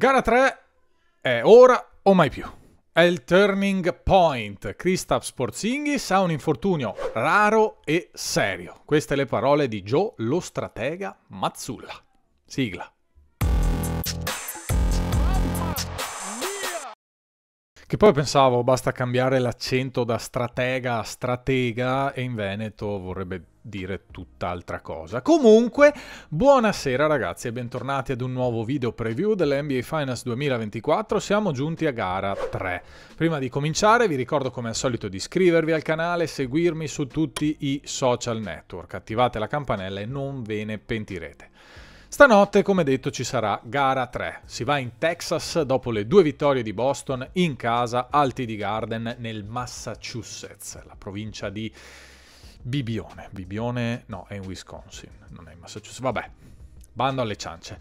Gara 3 è ora o mai più. È il turning point. Kristaps Porzingis ha un infortunio raro e serio. Queste le parole di Joe, lo stratega Mazzulla. Sigla. Che poi pensavo basta cambiare l'accento da stratega a stratega e in Veneto vorrebbe dire tutt'altra cosa. Comunque, buonasera ragazzi e bentornati ad un nuovo video preview dell'NBA Finals 2024. Siamo giunti a gara 3. Prima di cominciare vi ricordo come al solito di iscrivervi al canale, seguirmi su tutti i social network, attivate la campanella e non ve ne pentirete. Stanotte, come detto, ci sarà gara 3. Si va in Texas dopo le due vittorie di Boston in casa al TD Garden nel Massachusetts, la provincia di Bibione, Bibione no, è in Wisconsin, non è in Massachusetts, vabbè, bando alle ciance.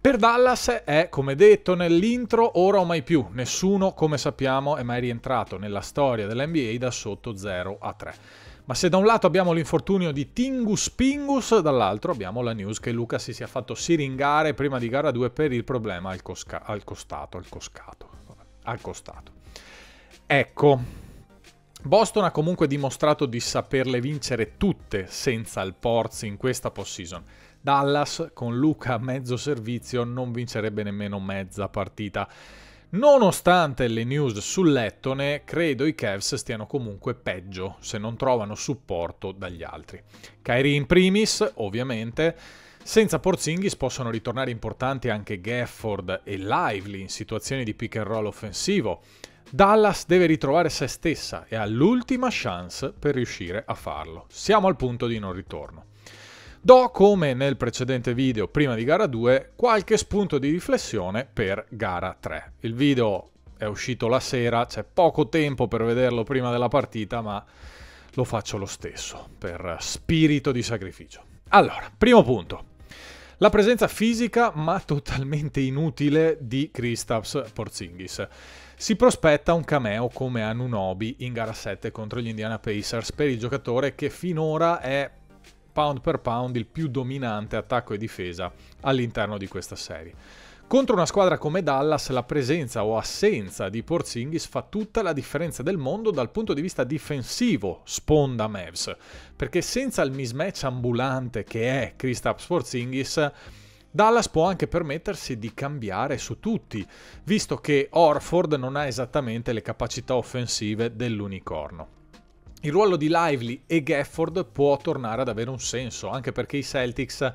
Per Dallas è, come detto nell'intro, ora o mai più. Nessuno, come sappiamo, è mai rientrato nella storia dell'NBA da sotto 0 a 3. Ma se da un lato abbiamo l'infortunio di Tingus Pingus, dall'altro abbiamo la news che Luca si sia fatto siringare prima di gara 2 per il problema al, cosca- al costato, al coscato, al costato. Ecco, Boston ha comunque dimostrato di saperle vincere tutte senza il Porz in questa postseason. Dallas con Luca a mezzo servizio non vincerebbe nemmeno mezza partita. Nonostante le news sull'Ettone, credo i Cavs stiano comunque peggio se non trovano supporto dagli altri. Kyrie in primis, ovviamente. Senza Porzingis possono ritornare importanti anche Gafford e Lively in situazioni di pick and roll offensivo. Dallas deve ritrovare se stessa e ha l'ultima chance per riuscire a farlo. Siamo al punto di non ritorno. Do, come nel precedente video prima di gara 2, qualche spunto di riflessione per gara 3. Il video è uscito la sera, c'è poco tempo per vederlo prima della partita, ma lo faccio lo stesso, per spirito di sacrificio. Allora, primo punto. La presenza fisica, ma totalmente inutile, di Kristaps Porzingis. Si prospetta un cameo come Anunobi in gara 7 contro gli Indiana Pacers per il giocatore che finora è pound per pound il più dominante attacco e difesa all'interno di questa serie. Contro una squadra come Dallas la presenza o assenza di Porzingis fa tutta la differenza del mondo dal punto di vista difensivo, sponda Mavs, perché senza il mismatch ambulante che è Kristaps Porzingis Dallas può anche permettersi di cambiare su tutti, visto che Orford non ha esattamente le capacità offensive dell'unicorno il ruolo di Lively e Gafford può tornare ad avere un senso, anche perché i Celtics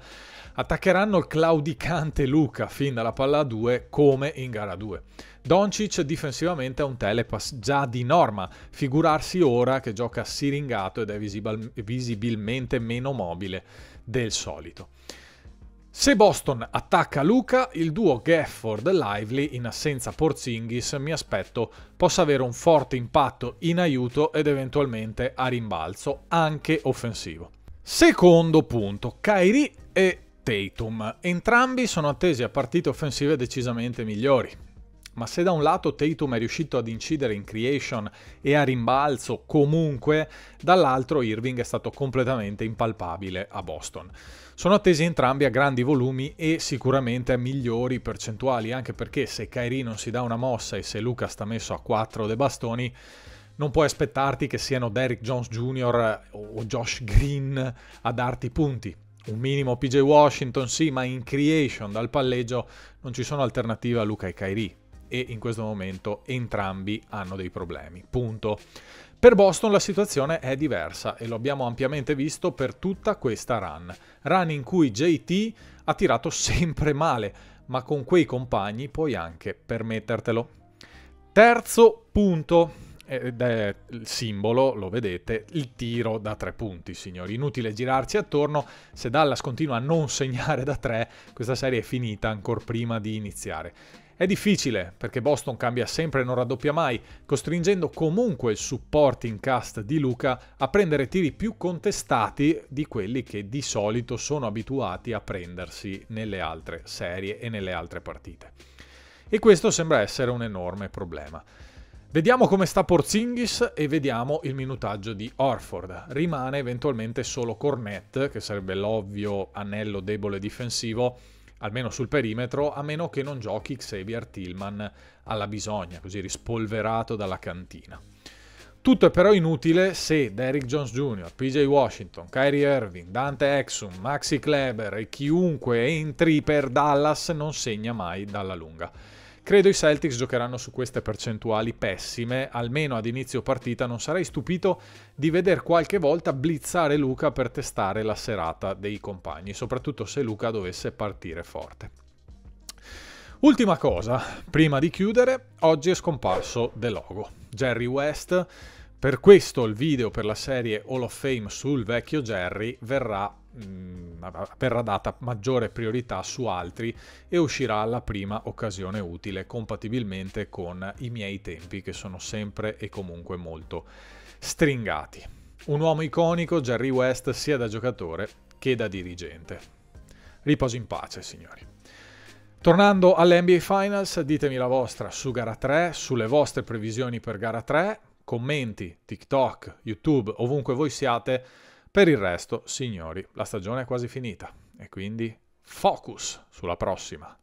attaccheranno il claudicante Luca fin dalla palla 2 come in gara 2. Doncic difensivamente è un telepass già di norma, figurarsi ora che gioca siringato ed è visibil visibilmente meno mobile del solito. Se Boston attacca Luca, il duo Gafford Lively in assenza Porzingis mi aspetto possa avere un forte impatto in aiuto ed eventualmente a rimbalzo, anche offensivo. Secondo punto, Kyrie e Tatum. Entrambi sono attesi a partite offensive decisamente migliori ma se da un lato Tatum è riuscito ad incidere in creation e a rimbalzo comunque, dall'altro Irving è stato completamente impalpabile a Boston. Sono attesi entrambi a grandi volumi e sicuramente a migliori percentuali, anche perché se Kairi non si dà una mossa e se Luca sta messo a 4 dei bastoni, non puoi aspettarti che siano Derrick Jones Jr. o Josh Green a darti punti. Un minimo PJ Washington sì, ma in creation dal palleggio non ci sono alternative a Luca e Kairi e in questo momento entrambi hanno dei problemi. Punto. Per Boston la situazione è diversa e lo abbiamo ampiamente visto per tutta questa run. Run in cui JT ha tirato sempre male, ma con quei compagni puoi anche permettertelo. Terzo punto ed eh, è il simbolo, lo vedete, il tiro da tre punti, signori. Inutile girarci attorno, se Dallas continua a non segnare da tre, questa serie è finita ancora prima di iniziare. È difficile perché Boston cambia sempre e non raddoppia mai, costringendo comunque il supporting cast di Luca a prendere tiri più contestati di quelli che di solito sono abituati a prendersi nelle altre serie e nelle altre partite. E questo sembra essere un enorme problema. Vediamo come sta Porzingis e vediamo il minutaggio di Orford. Rimane eventualmente solo Cornette, che sarebbe l'ovvio anello debole difensivo, almeno sul perimetro, a meno che non giochi Xavier Tillman alla bisogna, così rispolverato dalla cantina. Tutto è però inutile se Derrick Jones Jr., PJ Washington, Kyrie Irving, Dante Exum, Maxi Kleber e chiunque entri per Dallas non segna mai dalla lunga. Credo i Celtics giocheranno su queste percentuali pessime, almeno ad inizio partita non sarei stupito di veder qualche volta blizzare Luca per testare la serata dei compagni, soprattutto se Luca dovesse partire forte. Ultima cosa, prima di chiudere, oggi è scomparso The Logo, Jerry West, per questo il video per la serie Hall of Fame sul vecchio Jerry verrà Mm, verrà data maggiore priorità su altri e uscirà alla prima occasione utile, compatibilmente con i miei tempi che sono sempre e comunque molto stringati. Un uomo iconico, Jerry West, sia da giocatore che da dirigente. Riposo in pace, signori. Tornando alle NBA Finals, ditemi la vostra su gara 3, sulle vostre previsioni per gara 3, commenti, TikTok, YouTube, ovunque voi siate. Per il resto, signori, la stagione è quasi finita e quindi focus sulla prossima.